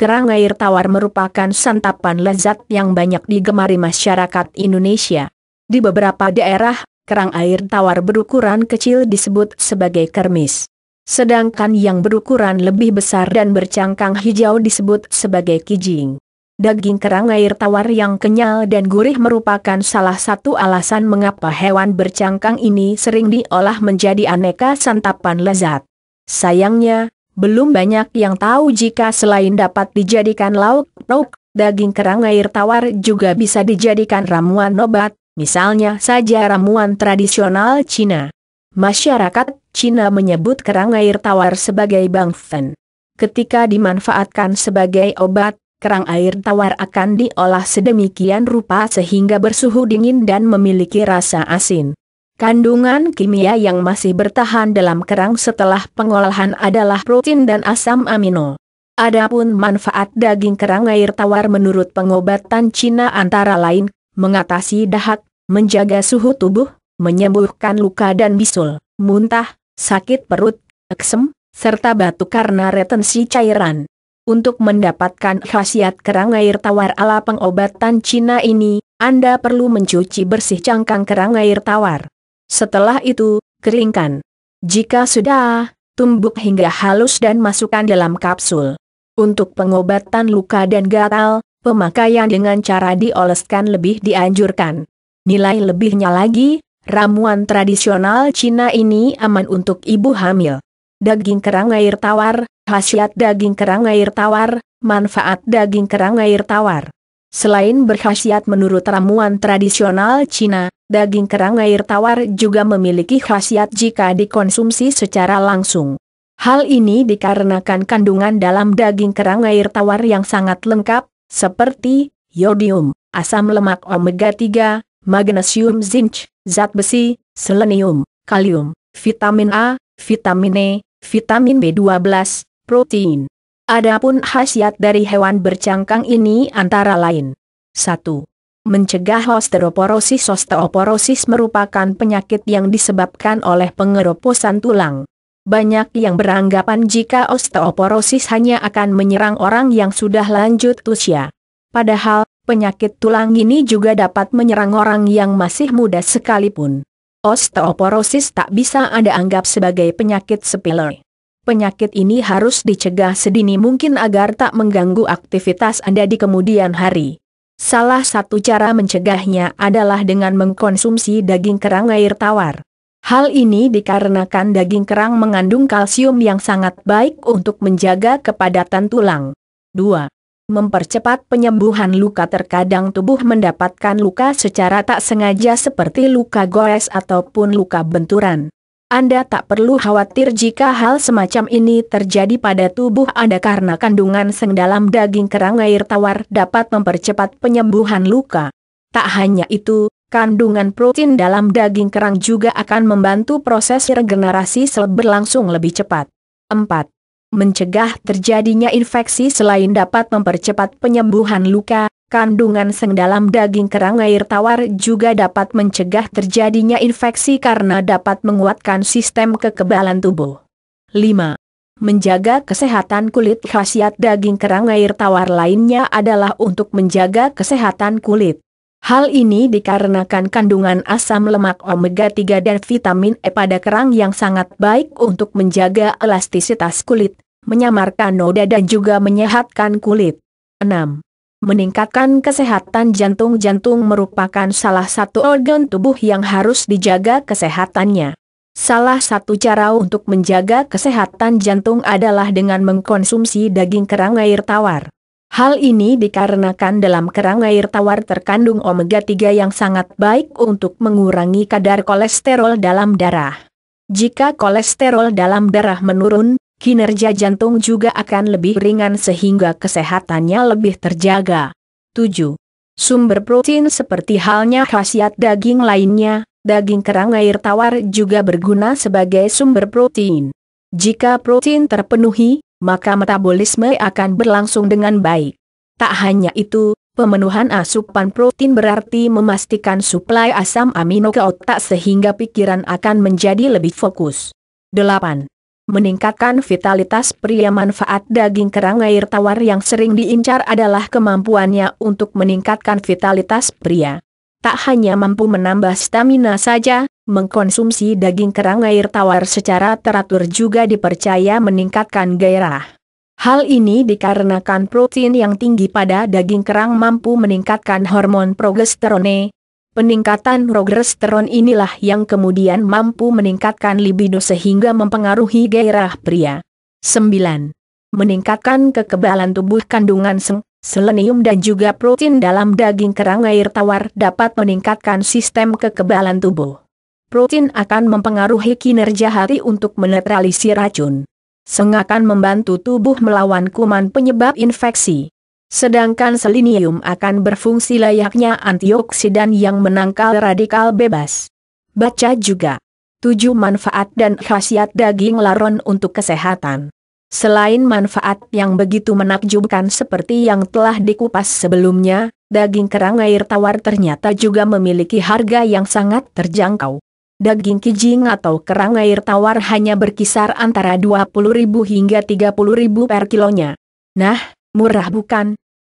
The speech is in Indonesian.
Kerang air tawar merupakan santapan lezat yang banyak digemari masyarakat Indonesia. Di beberapa daerah, kerang air tawar berukuran kecil disebut sebagai kermis. Sedangkan yang berukuran lebih besar dan bercangkang hijau disebut sebagai kijing. Daging kerang air tawar yang kenyal dan gurih merupakan salah satu alasan mengapa hewan bercangkang ini sering diolah menjadi aneka santapan lezat. Sayangnya, belum banyak yang tahu jika selain dapat dijadikan lauk, lauk, daging kerang air tawar juga bisa dijadikan ramuan obat, misalnya saja ramuan tradisional Cina. Masyarakat Cina menyebut kerang air tawar sebagai bangfen. Ketika dimanfaatkan sebagai obat, kerang air tawar akan diolah sedemikian rupa sehingga bersuhu dingin dan memiliki rasa asin. Kandungan kimia yang masih bertahan dalam kerang setelah pengolahan adalah protein dan asam amino. Adapun manfaat daging kerang air tawar menurut pengobatan Cina antara lain, mengatasi dahak, menjaga suhu tubuh, menyembuhkan luka dan bisul, muntah, sakit perut, eksem, serta batuk karena retensi cairan. Untuk mendapatkan khasiat kerang air tawar ala pengobatan Cina ini, Anda perlu mencuci bersih cangkang kerang air tawar. Setelah itu, keringkan. Jika sudah, tumbuk hingga halus dan masukkan dalam kapsul. Untuk pengobatan luka dan gatal, pemakaian dengan cara dioleskan lebih dianjurkan. Nilai lebihnya lagi, ramuan tradisional Cina ini aman untuk ibu hamil. Daging kerang air tawar, khasiat daging kerang air tawar, manfaat daging kerang air tawar. Selain berkhasiat menurut ramuan tradisional Cina, daging kerang air tawar juga memiliki khasiat jika dikonsumsi secara langsung. Hal ini dikarenakan kandungan dalam daging kerang air tawar yang sangat lengkap, seperti yodium, asam lemak omega 3, magnesium zinc, zat besi, selenium, kalium, vitamin A, vitamin E, vitamin B12, protein, Adapun khasiat dari hewan bercangkang ini antara lain. 1. Mencegah osteoporosis Osteoporosis merupakan penyakit yang disebabkan oleh pengeroposan tulang. Banyak yang beranggapan jika osteoporosis hanya akan menyerang orang yang sudah lanjut usia. Padahal, penyakit tulang ini juga dapat menyerang orang yang masih muda sekalipun. Osteoporosis tak bisa Anda anggap sebagai penyakit sepele penyakit ini harus dicegah sedini mungkin agar tak mengganggu aktivitas Anda di kemudian hari. Salah satu cara mencegahnya adalah dengan mengkonsumsi daging kerang air tawar. Hal ini dikarenakan daging kerang mengandung kalsium yang sangat baik untuk menjaga kepadatan tulang. 2. Mempercepat penyembuhan luka terkadang tubuh mendapatkan luka secara tak sengaja seperti luka gores ataupun luka benturan. Anda tak perlu khawatir jika hal semacam ini terjadi pada tubuh Anda karena kandungan seng dalam daging kerang air tawar dapat mempercepat penyembuhan luka. Tak hanya itu, kandungan protein dalam daging kerang juga akan membantu proses regenerasi sel berlangsung lebih cepat. 4. Mencegah terjadinya infeksi selain dapat mempercepat penyembuhan luka, Kandungan seng daging kerang air tawar juga dapat mencegah terjadinya infeksi karena dapat menguatkan sistem kekebalan tubuh. 5. Menjaga kesehatan kulit khasiat daging kerang air tawar lainnya adalah untuk menjaga kesehatan kulit. Hal ini dikarenakan kandungan asam lemak omega 3 dan vitamin E pada kerang yang sangat baik untuk menjaga elastisitas kulit, menyamarkan noda dan juga menyehatkan kulit. 6. Meningkatkan kesehatan jantung Jantung merupakan salah satu organ tubuh yang harus dijaga kesehatannya. Salah satu cara untuk menjaga kesehatan jantung adalah dengan mengkonsumsi daging kerang air tawar. Hal ini dikarenakan dalam kerang air tawar terkandung omega-3 yang sangat baik untuk mengurangi kadar kolesterol dalam darah. Jika kolesterol dalam darah menurun, kinerja jantung juga akan lebih ringan sehingga kesehatannya lebih terjaga. 7. Sumber protein seperti halnya khasiat daging lainnya, daging kerang air tawar juga berguna sebagai sumber protein. Jika protein terpenuhi, maka metabolisme akan berlangsung dengan baik. Tak hanya itu, pemenuhan asupan protein berarti memastikan suplai asam amino ke otak sehingga pikiran akan menjadi lebih fokus. 8 meningkatkan vitalitas pria manfaat daging kerang air tawar yang sering diincar adalah kemampuannya untuk meningkatkan vitalitas pria. Tak hanya mampu menambah stamina saja, mengkonsumsi daging kerang air tawar secara teratur juga dipercaya meningkatkan gairah. Hal ini dikarenakan protein yang tinggi pada daging kerang mampu meningkatkan hormon progesterone, Peningkatan progesteron inilah yang kemudian mampu meningkatkan libido sehingga mempengaruhi gairah pria. 9. Meningkatkan kekebalan tubuh kandungan seng, selenium dan juga protein dalam daging kerang air tawar dapat meningkatkan sistem kekebalan tubuh. Protein akan mempengaruhi kinerja hati untuk menetralisir racun. Seng akan membantu tubuh melawan kuman penyebab infeksi. Sedangkan selenium akan berfungsi layaknya antioksidan yang menangkal radikal bebas. Baca juga. 7 manfaat dan khasiat daging laron untuk kesehatan. Selain manfaat yang begitu menakjubkan seperti yang telah dikupas sebelumnya, daging kerang air tawar ternyata juga memiliki harga yang sangat terjangkau. Daging kijing atau kerang air tawar hanya berkisar antara 20.000 hingga 30.000 per kilonya. Nah, Murah bukan?